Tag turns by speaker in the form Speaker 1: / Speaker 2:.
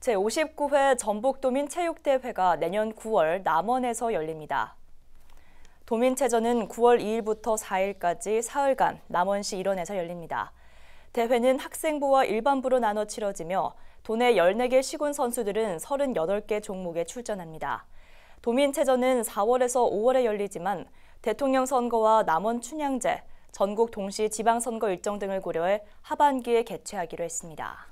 Speaker 1: 제59회 전북도민 체육대회가 내년 9월 남원에서 열립니다. 도민체전은 9월 2일부터 4일까지 사흘간 남원시 일원에서 열립니다. 대회는 학생부와 일반부로 나눠 치러지며 도내 14개 시군 선수들은 38개 종목에 출전합니다. 도민체전은 4월에서 5월에 열리지만 대통령 선거와 남원 춘향제, 전국 동시 지방선거 일정 등을 고려해 하반기에 개최하기로 했습니다.